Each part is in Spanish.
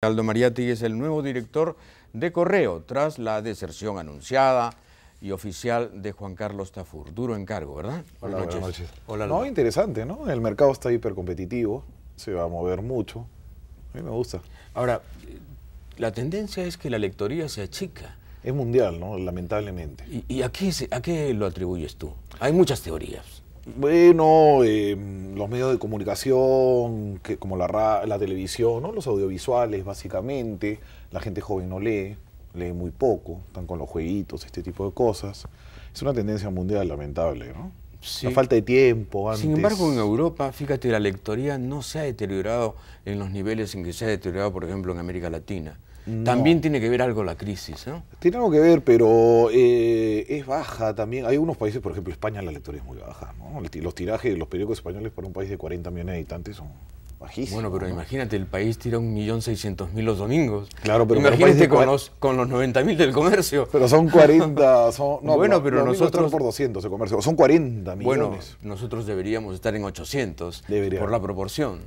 Aldo Mariatti es el nuevo director de Correo tras la deserción anunciada y oficial de Juan Carlos Tafur. Duro encargo, ¿verdad? Hola, buenas noches. no, interesante, ¿no? El mercado está hipercompetitivo, se va a mover mucho. A mí me gusta. Ahora, la tendencia es que la lectoría se achica. Es mundial, ¿no? Lamentablemente. ¿Y, y a, qué, a qué lo atribuyes tú? Hay muchas teorías. Bueno, em, los medios de comunicación, como la, televisión, los audiovisuales básicamente, la gente joven no lee, lee muy poco, están con los jueguitos, este tipo de cosas. Es una tendencia mundial lamentable, ¿no? La falta de tiempo Sin embargo, en Europa, fíjate, la lectoría no se ha deteriorado en los niveles en que se ha deteriorado, por ejemplo, en América Latina. También tiene que ver algo la crisis, ¿no? Tiene algo que ver, pero eh, es baja también. Hay unos países, por ejemplo, España la lectura es muy baja, Los tirajes de los periódicos españoles para un país de 40 millones de habitantes son bajísimos. Bueno, pero imagínate, el país tira 1.600.000 los domingos. Claro, pero... Imagínate con, los, con los 90.000 del comercio. Pero son 40, No, bueno, pero, nosotros... por 200 de comercio, son 40 millones. Bueno, nosotros deberíamos estar en 800 por la proporción.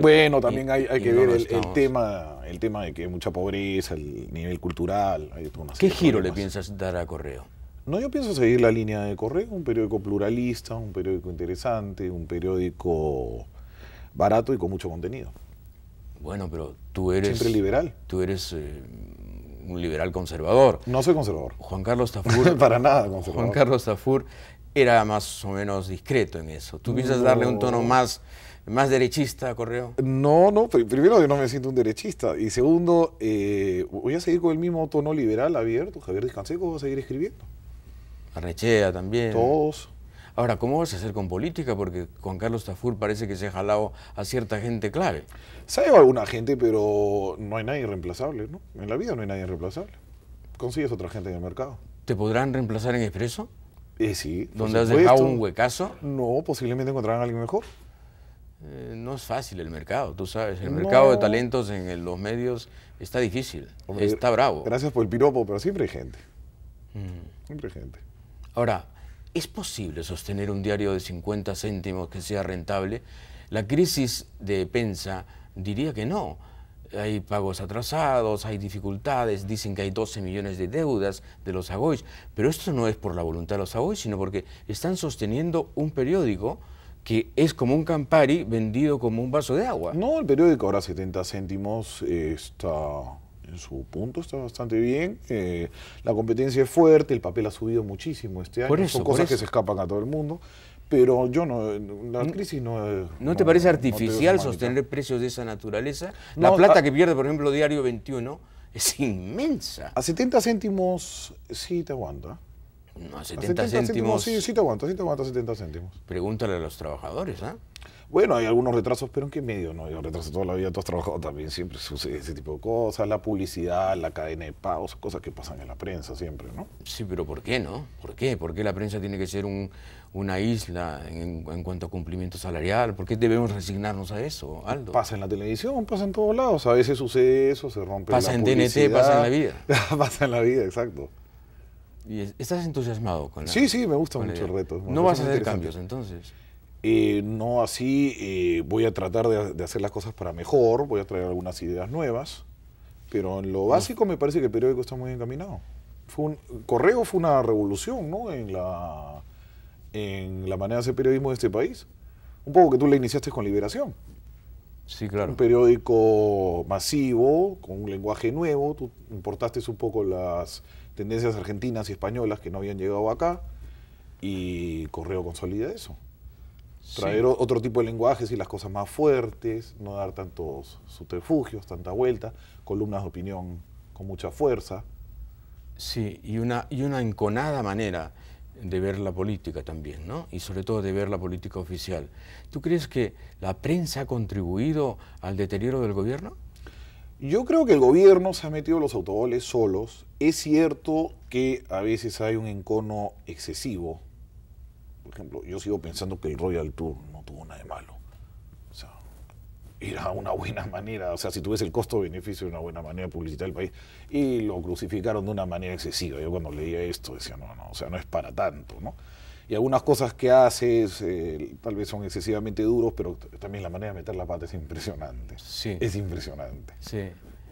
Bueno, también hay, que ver el, tema, el tema de que hay mucha pobreza, el nivel cultural. Hay ¿Qué giro le piensas dar a Correo? No, yo pienso seguir la línea de Correo, un periódico pluralista, un periódico interesante, un periódico barato y con mucho contenido. Bueno, pero tú eres... Siempre liberal. Tú eres eh, un liberal conservador. No soy conservador. Juan Carlos Tafur... Para nada conservador. Juan Carlos Tafur era más o menos discreto en eso. ¿Tú piensas darle un tono más, más derechista a Correo? No, no, primero yo no me siento un derechista y segundo, eh, voy a seguir con el mismo tono liberal abierto. Javier Descanseco va a seguir escribiendo. Arrechea también. Todos. Ahora, ¿cómo vas a hacer con política? Porque con Carlos Tafur parece que se ha jalado a cierta gente clave. sabe alguna gente, pero no hay nadie reemplazable. ¿no? En la vida no hay nadie reemplazable. Consigues otra gente en el mercado. ¿Te podrán reemplazar en Expreso? Eh, sí. ¿Dónde has dejado un huecazo? No, posiblemente encontrarán a alguien mejor. Eh, no es fácil el mercado, tú sabes. El mercado de talentos en los medios está difícil, está bravo. Gracias por el piropo, pero siempre hay gente. Mm. Siempre hay gente. Ahora, ¿es posible sostener un diario de 50 céntimos que sea rentable? La crisis de Pensa diría que no hay pagos atrasados, hay dificultades, dicen que hay 12 millones de deudas de los Agoy. pero esto no es por la voluntad de los Agoy, sino porque están sosteniendo un periódico que es como un Campari vendido como un vaso de agua. No, el periódico ahora 70 céntimos eh, está en su punto, está bastante bien. Eh, la competencia es fuerte, el papel ha subido muchísimo este año, son cosas que se escapan a todo el mundo pero yo no, la crisis no... ¿No te parece artificial sostener precios de esa naturaleza? la plata que pierde, por ejemplo, Diario 21 es inmensa. A 70 céntimos sí te aguanta. No, a 70, céntimos. Sí, sí te aguanto, sí te 70 céntimos. Pregúntale a los trabajadores, ¿ah? Bueno, hay algunos retrasos, pero ¿en qué medio? No, yo retraso toda la vida, tú has trabajado también, siempre sucede ese tipo de cosas, la publicidad, la cadena de pagos, cosas que pasan en la prensa siempre, ¿no? Sí, pero ¿por qué no? ¿Por qué? ¿Por qué la prensa tiene que ser un, una isla en, cuanto a cumplimiento salarial? ¿Por qué debemos resignarnos a eso, Aldo? Pasa en la televisión, pasa en todos lados, a veces sucede eso, se rompe la pasa en TNT, pasa en la vida. pasa en la vida, exacto estás entusiasmado con la Sí, sí, me gusta mucho el reto. ¿No vas a hacer cambios entonces? Eh, no así, eh, voy a tratar de, hacer las cosas para mejor, voy a traer algunas ideas nuevas, pero en lo básico me parece que el periódico está muy encaminado. Fue un, Correo fue una revolución ¿no? en, la, en la manera de hacer periodismo de este país. Un poco que tú la iniciaste con Liberación. Sí, claro. Un periódico masivo, con un lenguaje nuevo, tú importaste un poco las tendencias argentinas y españolas que no habían llegado acá y Correo consolida eso. Traer otro tipo de lenguajes y las cosas más fuertes, no dar tantos subterfugios, tanta vuelta, columnas de opinión con mucha fuerza. Sí, y una, y una enconada manera de ver la política también, ¿no? Y sobre todo de ver la política oficial. ¿Tú crees que la prensa ha contribuido al deterioro del gobierno? Yo creo que el gobierno se ha metido los autoboles solos. Es cierto que a veces hay un encono excesivo. Por ejemplo, yo sigo pensando que el Royal Tour no tuvo nada de malo. O sea, era una buena manera, o sea, si tuviese el costo-beneficio, era una buena manera de publicitar el país. Y lo crucificaron de una manera excesiva. Yo cuando leía esto decía, no, no, o sea, no es para tanto, ¿no? y algunas cosas que haces eh, tal vez son excesivamente duros, pero también la manera de meter la pata es impresionante. Sí. Es impresionante. Sí.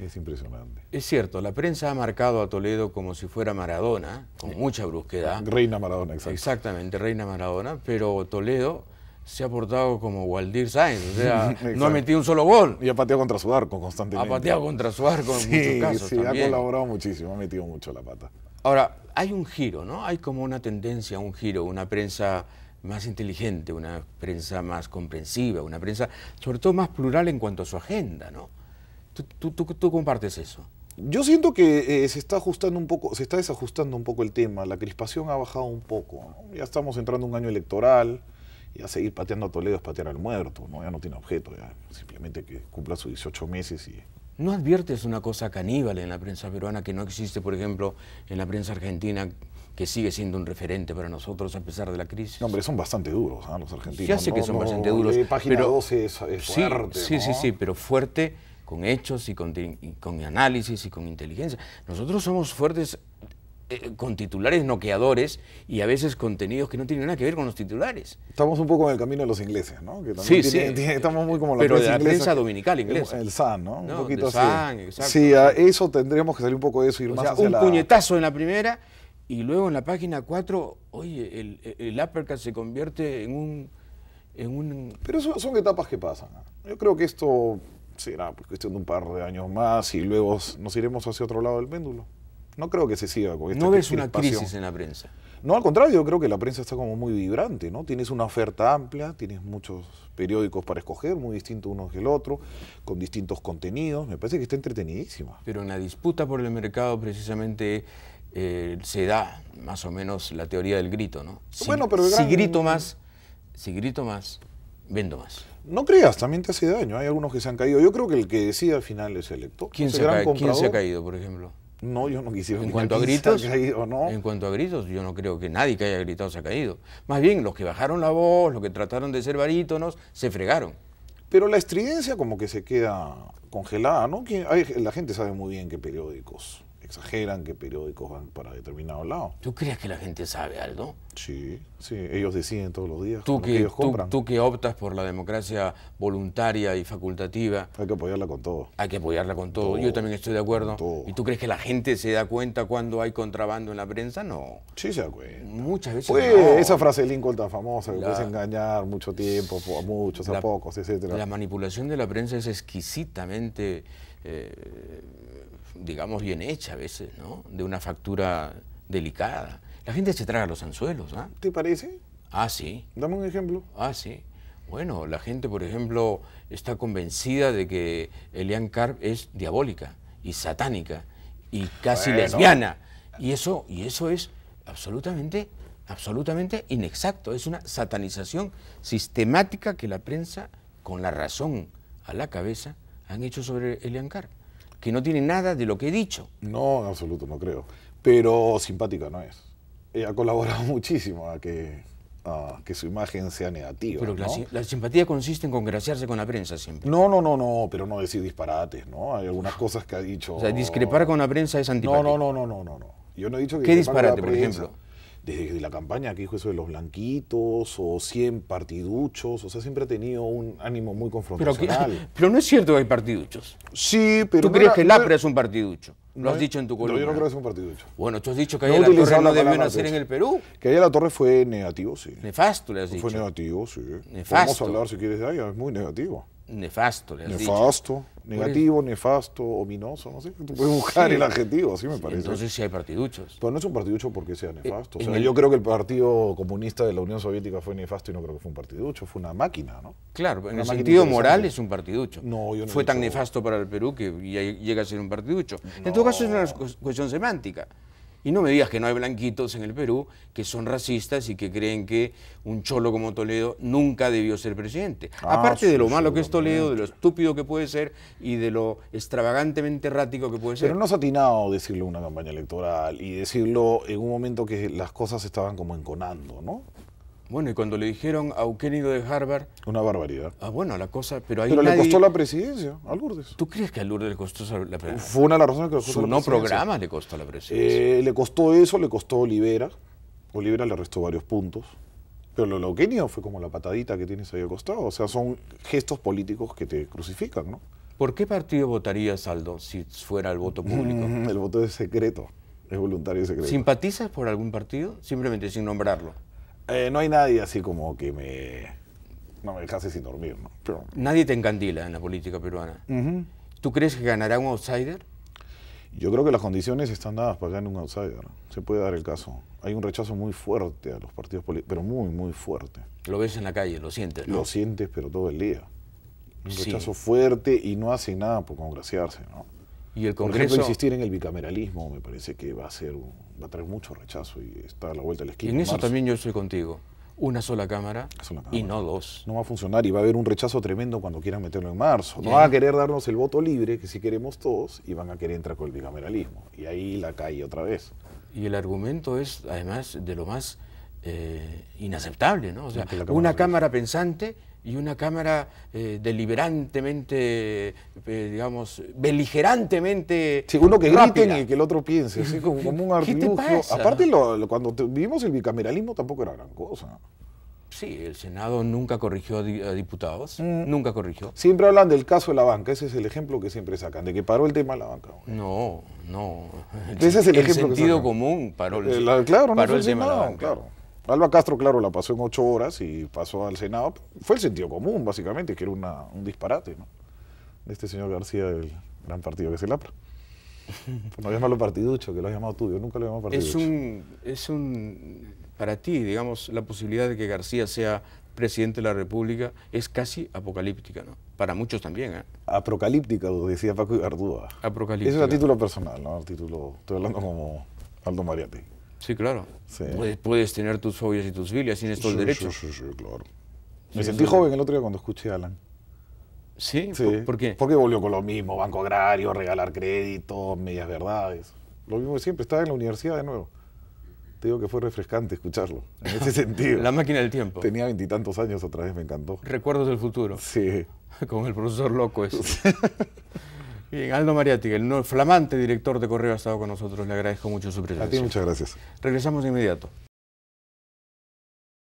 Es impresionante. Es cierto, la prensa ha marcado a Toledo como si fuera Maradona, con mucha brusquedad. Reina Maradona, exacto. Exactamente, Reina Maradona, pero Toledo se ha portado como Waldir Sainz, o sea, no ha metido un solo gol. Y ha pateado contra su arco constantemente. Ha pateado contra su arco en muchos casos. ha colaborado muchísimo, ha metido mucho la pata. Ahora, hay un giro, ¿no? Hay como una tendencia, un giro, una prensa más inteligente, una prensa más comprensiva, una prensa sobre todo más plural en cuanto a su agenda, ¿no? ¿Tú, compartes eso? Yo siento que eh, se está ajustando un poco, se está desajustando un poco el tema, la crispación ha bajado un poco, ya estamos entrando un año electoral, ya seguir pateando a Toledo es patear al muerto, ¿no? ya no tiene objeto, ya simplemente que cumpla sus 18 meses y ¿No adviertes una cosa caníbal en la prensa peruana que no existe, por ejemplo, en la prensa argentina, que sigue siendo un referente para nosotros a pesar de la crisis? No, hombre, son bastante duros ¿ah? los argentinos. Ya sé que son bastante duros. Eh, página 12 es, sí, fuerte. Sí, sí, sí, pero fuerte con hechos y con, y con análisis y con inteligencia. Nosotros somos fuertes eh, con titulares noqueadores y a veces contenidos que no tienen nada que ver con los titulares. Estamos un poco en el camino de los ingleses, ¿no? sí, sí. estamos muy como la Pero la prensa dominical inglesa. El SAN, ¿no? Un poquito así. SAN, exacto. Sí, a eso tendríamos que salir un poco de eso y ir o más un puñetazo en la primera y luego en la página 4, oye, el, el uppercut se convierte en un... En un... Pero son, son etapas que pasan. Yo creo que esto será pues, cuestión de un par de años más y luego nos iremos hacia otro lado del péndulo. No creo que se siga con esto. ¿No ves una crisis en la prensa? No, al contrario, yo creo que la prensa está como muy vibrante, ¿no? Tienes una oferta amplia, tienes muchos periódicos para escoger, muy distintos unos del otro, con distintos contenidos. Me parece que está entretenidísima. Pero en la disputa por el mercado precisamente eh, se da más o menos la teoría del grito, ¿no? Si, bueno, pero si grito más, si grito más, vendo más. No creas, también te hace daño. Hay algunos que se han caído. Yo creo que el que decide al final es el lector. ¿Quién, ¿quién se ha caído, por ejemplo? No, yo no quisiera. En cuanto a gritos, en cuanto a gritos, yo no creo que nadie que haya gritado se ha caído. Más bien, los que bajaron la voz, los que trataron de ser barítonos, se fregaron. Pero la estridencia como que se queda congelada, ¿no? la gente sabe muy bien qué periódicos exageran, que periódicos van para determinado lado. ¿Tú crees que la gente sabe algo? Sí, sí, ellos deciden todos los días. Tú, que, ellos compran. Tú, que optas por la democracia voluntaria y facultativa. Hay que apoyarla con todo. Hay que apoyarla con todo. Yo también estoy de acuerdo. ¿Y tú crees que la gente se da cuenta cuando hay contrabando en la prensa? No. Sí se da cuenta. Muchas veces. Pues, esa frase de Lincoln tan famosa, que puedes engañar mucho tiempo, a muchos, a pocos, etc. La manipulación de la prensa es exquisitamente eh, digamos, bien hecha a veces, ¿no? De una factura delicada. La gente se traga los anzuelos, ¿ah? ¿Te parece? Ah, sí. Dame un ejemplo. Ah, sí. Bueno, la gente, por ejemplo, está convencida de que Elian Carp es diabólica y satánica y casi lesbiana. Y eso, y eso es absolutamente, absolutamente inexacto. Es una satanización sistemática que la prensa, con la razón a la cabeza, han hecho sobre Elian Eliancar, que no tiene nada de lo que he dicho. No, en absoluto, no creo. Pero simpática no es. Eh, ha colaborado muchísimo a que, que su imagen sea negativa. Pero la, simpatía consiste en congraciarse con la prensa siempre. No, no, no, no, pero no decir disparates, ¿no? Hay algunas cosas que ha dicho. O sea, discrepar con la prensa es antipático. No, no, no, no, no, no. Yo no he dicho que. ¿Qué disparate, por ejemplo? desde la campaña que dijo eso de los blanquitos o 100 partiduchos, o sea, siempre ha tenido un ánimo muy confrontacional. Pero, no es cierto que hay partiduchos. Sí, pero... Tú crees que el APRA es un partiducho. Lo has dicho en tu columna. No, yo no creo que sea un partiducho. Bueno, tú has dicho que no ayer la Torre no debió nacer en el Perú. Que ayer la Torre fue negativo, sí. Nefasto, le has dicho. Fue negativo, sí. Nefasto. Vamos a hablar, si quieres, de ella, es muy negativo. Nefasto, le has dicho. Nefasto. Negativo, nefasto, ominoso, no sé, tú puedes buscar el adjetivo, así me parece. Entonces sí hay partiduchos. Pero no es un partiducho porque sea eh, nefasto. yo creo que el Partido Comunista de la Unión Soviética fue nefasto y no creo que fue un partiducho, fue una máquina, ¿no? Claro, en el sentido moral es un partiducho. No, yo no Fue tan nefasto para el Perú que llega a ser un partiducho. En todo caso es una cuestión semántica. Y no me digas que no hay blanquitos en el Perú que son racistas y que creen que un cholo como Toledo nunca debió ser presidente. Ah, Aparte de lo malo que es Toledo, de lo estúpido que puede ser y de lo extravagantemente errático que puede ser. Pero no satinado atinado decirlo en una campaña electoral y decirlo en un momento que las cosas estaban como enconando, ¿no? Bueno, y cuando le dijeron a Eugenio de Harvard... Una barbaridad. Ah, bueno, la cosa... Pero, ahí le costó la presidencia a Lourdes. ¿Tú crees que a Lourdes le costó la presidencia? Fue una de las razones que le costó Su no programa le costó la presidencia. Eh, le costó eso, le costó Olivera. Olivera le restó varios puntos. Pero lo de fue como la patadita que tiene ahí había costado. O sea, son gestos políticos que te crucifican, ¿no? ¿Por qué partido votaría Saldo si fuera el voto público? el voto es secreto. Es voluntario y secreto. ¿Simpatizas por algún partido? Simplemente sin nombrarlo. Eh, no hay nadie así como que me, no me dejase sin dormir. ¿no? Pero... Nadie te encandila en la política peruana. ¿Tú crees que ganará un outsider? Yo creo que las condiciones están dadas para ganar un outsider. Se puede dar el caso. Hay un rechazo muy fuerte a los partidos políticos, pero muy, muy fuerte. Lo ves en la calle, lo sientes. Lo sientes, pero todo el día. Un rechazo fuerte y no hace nada por congraciarse. ¿no? Y el Congreso. Por ejemplo, insistir en el bicameralismo me parece que va a ser va a traer mucho rechazo y está a la vuelta de la esquina. en eso también yo estoy contigo. Una sola, cámara, y no dos. No va a funcionar y va a haber un rechazo tremendo cuando quieran meterlo en marzo. No van a querer darnos el voto libre, que si queremos todos, y van a querer entrar con el bicameralismo. Y ahí la cae otra vez. Y el argumento es, además, de lo más eh, inaceptable, ¿no? O sea, una cámara pensante y una cámara eh, deliberantemente, eh, digamos, beligerantemente. Sí, uno que grite y que el otro piense, como, un artilugio. Aparte, lo, cuando vivimos el bicameralismo tampoco era gran cosa. Sí, el Senado nunca corrigió a, diputados, mm. nunca corrigió. Siempre hablan del caso de la banca, ese es el ejemplo que siempre sacan, de que paró el tema de la banca. No, no. Ese es el, sentido común paró el, claro, tema la banca. Claro. Alba Castro, claro, la pasó en ocho horas y pasó al Senado. Fue el sentido común, básicamente, que era una, un disparate, ¿no? De este señor García del gran partido que es el APRA. no llamarlo partiducho, que lo has llamado tú, yo nunca lo he llamado partiducho. Es un, es un, para ti, digamos, la posibilidad de que García sea presidente de la República es casi apocalíptica, ¿no? Para muchos también, ¿eh? Apocalíptica, lo decía Paco Ibardúa. Apocalíptica. es a título personal, ¿no? A título, estoy hablando como Aldo Mariati. Sí, claro. Puedes, tener tus fobias y tus filias, tienes todo el derecho. Sí, sí, sí, claro. Me sentí joven el otro día cuando escuché a Alan. ¿Sí? sí. por qué? Porque volvió con lo mismo, banco agrario, regalar créditos, medias verdades. Lo mismo siempre, estaba en la universidad de nuevo. Te digo que fue refrescante escucharlo, en ese sentido. la máquina del tiempo. Tenía veintitantos años otra vez, me encantó. Recuerdos del futuro. Sí. Con el profesor loco ese. Bien, Aldo Mariati, el flamante director de Correo ha estado con nosotros. Le agradezco mucho su presencia. muchas gracias. Regresamos de inmediato.